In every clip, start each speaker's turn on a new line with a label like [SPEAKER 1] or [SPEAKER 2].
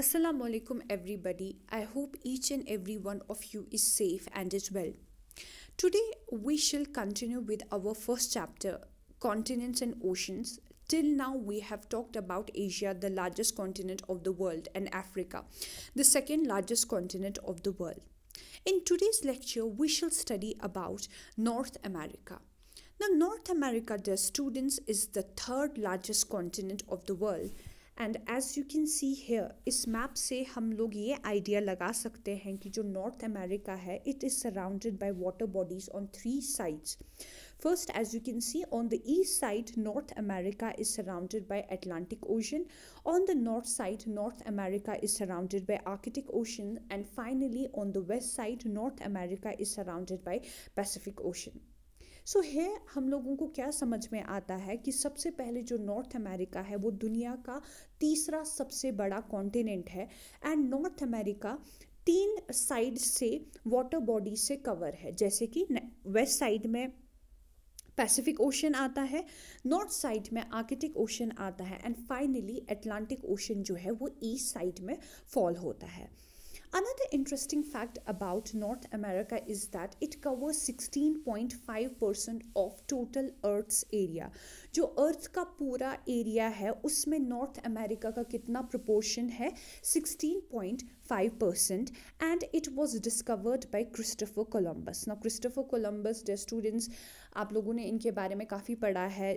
[SPEAKER 1] Assalamu alaikum everybody. I hope each and every one of you is safe and is well. Today we shall continue with our first chapter continents and oceans. Till now, we have talked about Asia, the largest continent of the world, and Africa, the second largest continent of the world. In today's lecture, we shall study about North America. Now, North America, dear students, is the third largest continent of the world and as you can see here इस map से हम लोग ये idea लगा सकते हैं कि जो नॉर्थ अमेरिका है it is surrounded by water bodies on three sides first as you can see on the east side North America is surrounded by Atlantic Ocean on the north side North America is surrounded by Arctic Ocean and finally on the west side North America is surrounded by Pacific Ocean so so, है हम लोगों को क्या समझ में आता है कि सबसे पहले जो नॉर्थ अमेरिका है वो दुनिया का तीसरा सबसे बड़ा कॉन्टिनेंट है एंड नॉर्थ अमेरिका तीन साइड से वाटर बॉडी से कवर है जैसे कि वेस्ट साइड में पैसिफिक ओशन आता है नॉर्थ साइड में आर्किटिक ओशन आता है एंड फाइनली एटलांटिक ओशन जो है वो ईस्ट साइड में फॉल होता है Another interesting fact about North America is that it covers 16.5% of total earth's area जो earth का पूरा area है उसमें north america का कितना proportion है 16.5% and it was discovered by Christopher Columbus. Now Christopher Columbus, dear students, आप लोगों ने इनके बारे में काफ़ी पढ़ा है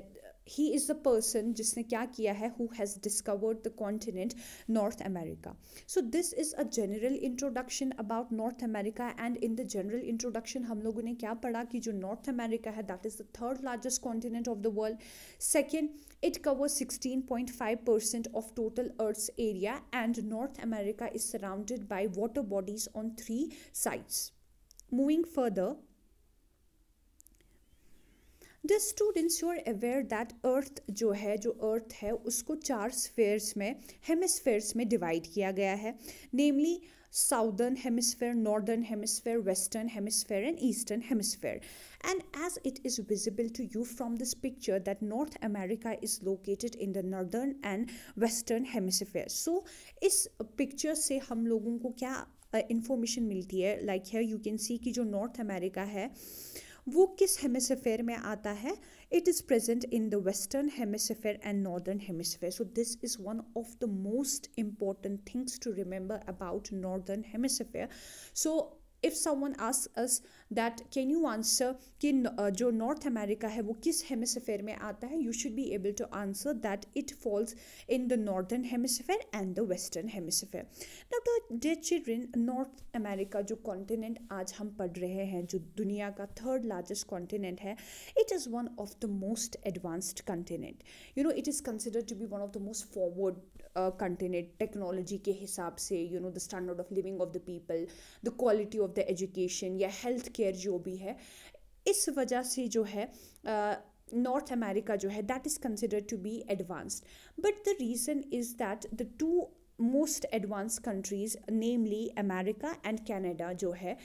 [SPEAKER 1] he is the person jisne kya who has discovered the continent north america so this is a general introduction about north america and in the general introduction hum logo ne kya padha ki jo north america hai that is the third largest continent of the world second it covers 16.5% of total earth's area and north america is surrounded by water bodies on three sides moving further the students you are aware that earth जो है जो अर्थ है उसको चार spheres में hemispheres में divide किया गया है namely southern hemisphere northern hemisphere western hemisphere and eastern hemisphere and as it is visible to you from this picture that North America is located in the northern and western hemisphere so इस picture से हम लोगों को क्या information uh, मिलती है like है you can सी कि जो नॉर्थ अमेरिका है वो किस हेमिसफेयर में आता है it is present in the western hemisphere and northern hemisphere so this is one of the most important things to remember about northern hemisphere so if someone asks us that can you answer ki jo north america hai wo kis hemisphere mein aata hai you should be able to answer that it falls in the northern hemisphere and the western hemisphere now to dear children north america jo continent aaj hum pad rahe hain jo duniya ka third largest continent hai it is one of the most advanced continent you know it is considered to be one of the most forward continent technology के हिसाब से you know the standard of living of the people the quality of the education या health care जो भी है इस वजह से जो है नॉर्थ अमेरिका जो है that is considered to be advanced but the reason is that the two most advance countries namely America and Canada जो है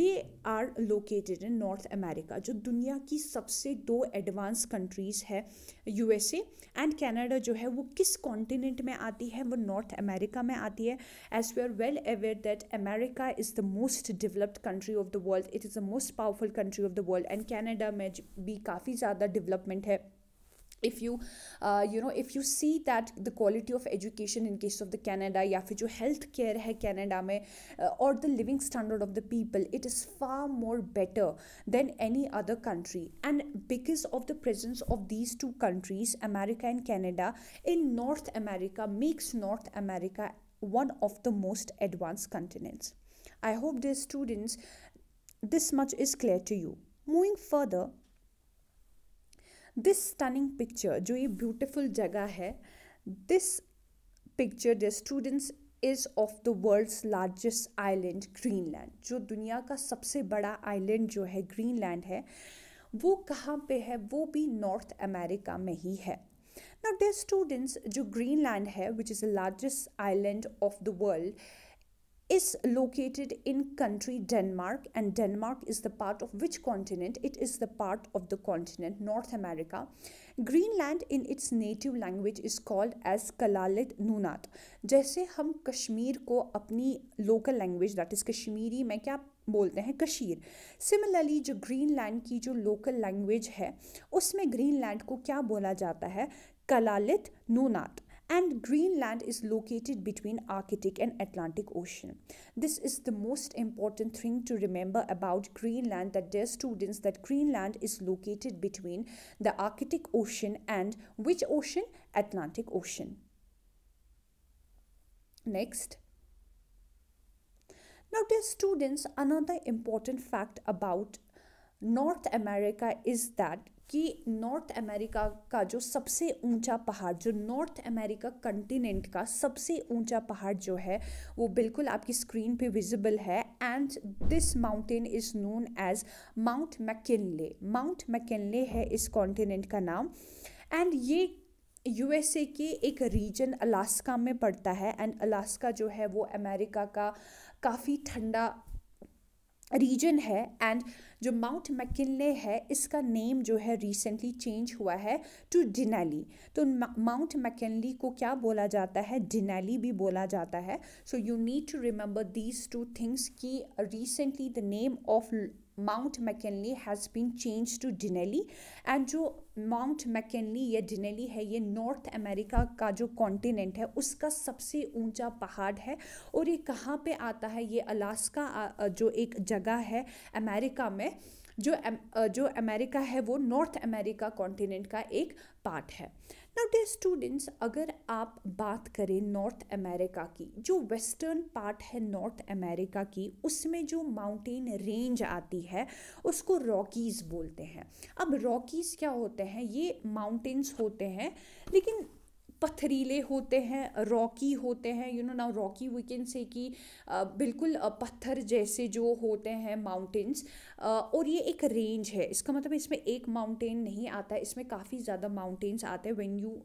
[SPEAKER 1] they are located in North America जो दुनिया की सबसे दो एडवांस कंट्रीज़ है यूएसए एंड कनाडा जो है वो किस कॉन्टिनेंट में आती है वो नॉर्थ अमेरिका में आती है as we are well aware that America is the most developed country of the world it is the most powerful country of the world and Canada में भी काफ़ी ज़्यादा डेवलपमेंट है if you uh, you know if you see that the quality of education in case of the canada ya fir jo healthcare hai canada mein uh, or the living standard of the people it is far more better than any other country and because of the presence of these two countries america and canada in north america makes north america one of the most advanced continents i hope dear students this much is clear to you moving further this stunning picture जो ये beautiful जगह है this picture the students is of the world's largest island Greenland जो दुनिया का सबसे बड़ा island जो है ग्रीनलैंड है वो कहाँ पे है वो भी नॉर्थ अमेरिका में ही है नाउ डे स्टूडेंट्स जो ग्रीनलैंड है which is the largest island of the world is located in country Denmark and Denmark is the part of which continent? It is the part of the continent North America. Greenland in its native language is called as Kalalit Nunat. जैसे हम कश्मीर को अपनी local language that is Kashmiri में क्या बोलते हैं Kashir similarly जो Greenland की जो लोकल लैंग्वेज है उसमें ग्रीनलैंड को क्या बोला जाता है Kalaallit Nunaat and Greenland is located between Arctic and Atlantic Ocean. This is the most important thing to remember about Greenland that dear students that Greenland is located between the Arctic Ocean and which ocean? Atlantic Ocean. Next. Now dear students another important fact about North America is that कि North America का जो सबसे ऊंचा पहाड़ जो North America continent का सबसे ऊंचा पहाड़ जो है वो बिल्कुल आपकी स्क्रीन पे विजिबल है and this mountain is known as Mount McKinley Mount McKinley है इस कॉन्टिनेंट का नाम एंड ये यूएसए के एक रीजन अलास्का में पड़ता है एंड अलास्का जो है वो अमेरिका का काफ़ी ठंडा रीजन है एंड जो माउंट मैकिनले है इसका नेम जो है रिसेंटली चेंज हुआ है टू डिनैली तो माउंट मैकिनली को क्या बोला जाता है डिनैली भी बोला जाता है so you need to remember these two things की recently the name of Mount McKinley has been change to Denali and जो माउंट मैकेनली या डिनेली है ये नॉर्थ अमेरिका का जो कॉन्टिनेंट है उसका सबसे ऊंचा पहाड़ है और ये कहाँ पे आता है ये अलास्का जो एक जगह है अमेरिका में जो जो अमेरिका है वो नॉर्थ अमेरिका कॉन्टिनेंट का एक पार्ट है नाउ डे स्टूडेंट्स अगर आप बात करें नॉर्थ अमेरिका की जो वेस्टर्न पार्ट है नॉर्थ अमेरिका की उसमें जो माउंटेन रेंज आती है उसको रॉकीज़ बोलते हैं अब रॉकीज़ क्या होते हैं ये माउंटेन्स होते हैं लेकिन पथरीले होते हैं रॉकी होते हैं you know now Rocky we can say कि बिल्कुल पत्थर जैसे जो होते हैं माउंटेंस और ये एक रेंज है इसका मतलब इसमें एक माउंटेन नहीं आता है इसमें काफ़ी ज़्यादा माउंटेन्स आते हैं when you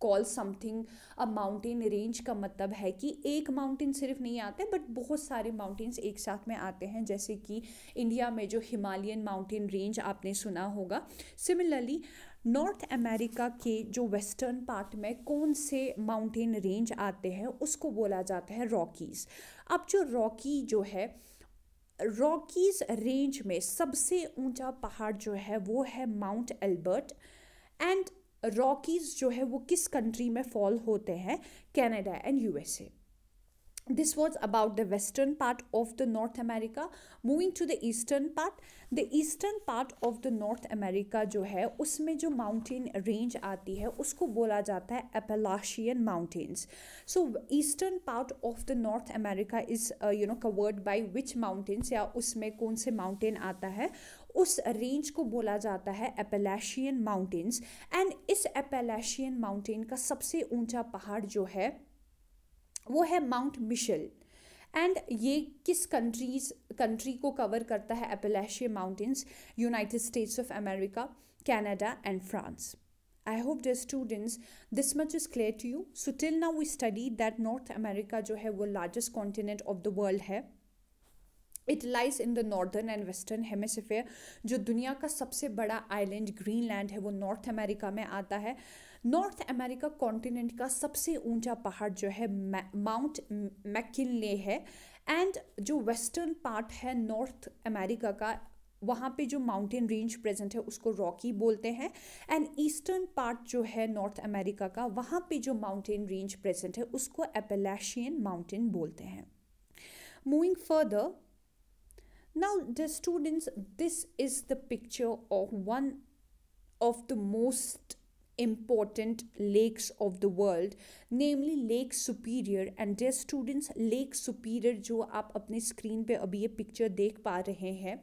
[SPEAKER 1] call something a mountain range का मतलब है कि एक माउंटेन सिर्फ नहीं आते बट बहुत सारे माउंटेन्स एक साथ में आते हैं जैसे कि इंडिया में जो हिमालयन माउंटेन रेंज आपने सुना होगा सिमिलरली नॉर्थ अमेरिका के जो वेस्टर्न पार्ट में कौन से माउंटेन रेंज आते हैं उसको बोला जाता है रॉकीज़ अब जो रॉकी जो है रॉकीज़ रेंज में सबसे ऊंचा पहाड़ जो है वो है माउंट एल्बर्ट एंड रॉकीज़ जो है वो किस कंट्री में फॉल होते हैं Canada and USA this was about the western part of the north america moving to the eastern part the eastern part of the north america jo hai usme jo mountain range aati hai usko bola jata hai appalachian mountains so eastern part of the north america is uh, you know covered by which mountains ya usme kaun se mountain aata hai उस range को बोला जाता है एपेलेशियन mountains and इस एपेलेशियन mountain का सबसे ऊंचा पहाड़ जो है वो है माउंट मिशेल एंड ये किस कंट्रीज कंट्री को कवर करता है Appalachia mountains United States of America Canada and France I hope dear students this much is clear to you so till now we study that North America जो है वो largest continent of the world है it lies in the northern and western hemisphere जो दुनिया का सबसे बड़ा island green land है वो नॉर्थ अमेरिका में आता है नॉर्थ अमेरिका कॉन्टिनेंट का सबसे ऊंचा पहाड़ जो है माउंट मैकिनले है एंड जो वेस्टर्न पार्ट है नॉर्थ अमेरिका का वहाँ पे जो माउंटेन रेंज प्रेजेंट है उसको रॉकी बोलते हैं एंड ईस्टर्न पार्ट जो है नॉर्थ अमेरिका का वहाँ पे जो माउंटेन रेंज प्रेजेंट है उसको एपेलैशियन माउंटेन बोलते हैं moving further now the students this is the picture of one of the most important lakes of the world namely lake superior and dear students lake superior जो आप अपने screen पे अभी ये पिक्चर देख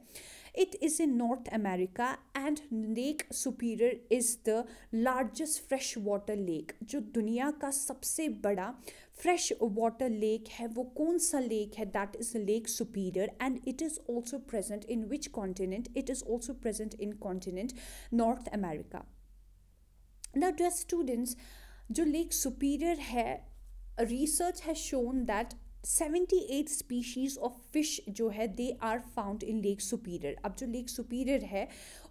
[SPEAKER 1] it is in north america and lake superior is the largest freshwater lake जो दुनिया का सबसे बड़ा fresh water lake है वो कौन सा लेक है that is Lake Superior and it is also present in which continent it is also present in continent North America now dear students जो लेक सुपीरियर है research has shown that 78 species of fish जो है they are found in Lake Superior अब जो Lake Superior है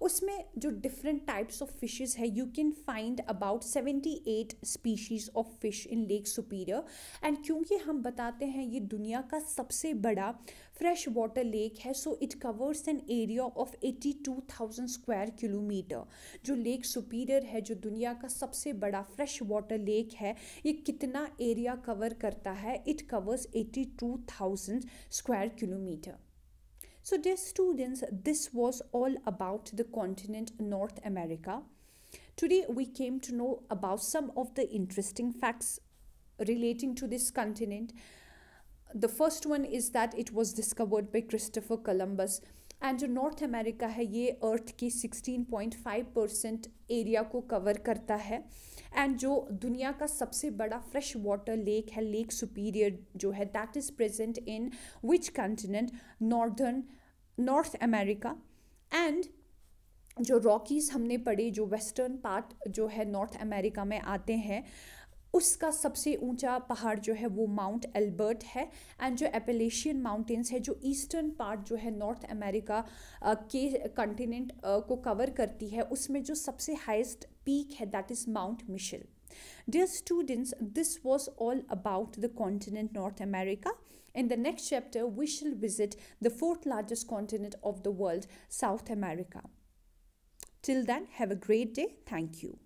[SPEAKER 1] उसमें जो different types of fishes है you can find about seventy eight species of fish in Lake Superior and क्योंकि हम बताते हैं ये दुनिया का सबसे बड़ा फ्रेश वाटर लेक है so it covers an area of eighty two thousand square kilometer जो लेक सुपीरियर है जो दुनिया का सबसे बड़ा फ्रेश वाटर लेक है ये कितना एरिया कवर करता है it covers eighty two thousand square kilometer So, dear students, this was all about the continent North America. Today, we came to know about some of the interesting facts relating to this continent. The first one is that it was discovered by Christopher Columbus. And North America America है Earth की 16.5 percent area को cover करता है and जो दुनिया का सबसे बड़ा फ्रेश वाटर लेक है लेक सुपीरियर जो है that is present in which continent northern North America and जो रॉकीज़ हमने पढ़े जो वेस्टर्न पार्ट जो है नॉर्थ अमेरिका में आते हैं उसका सबसे ऊंचा पहाड़ जो है वो माउंट एल्बर्ट है एंड जो एपेलेशियन माउंटेंस है जो ईस्टर्न पार्ट जो है नॉर्थ अमेरिका के कंटिनेंट को कवर करती है उसमें जो सबसे हाईएस्ट पीक है that is Mount Mitchell dear students this was all about the continent North America in the next chapter we shall visit the fourth largest continent of the world South America till then have a great day thank you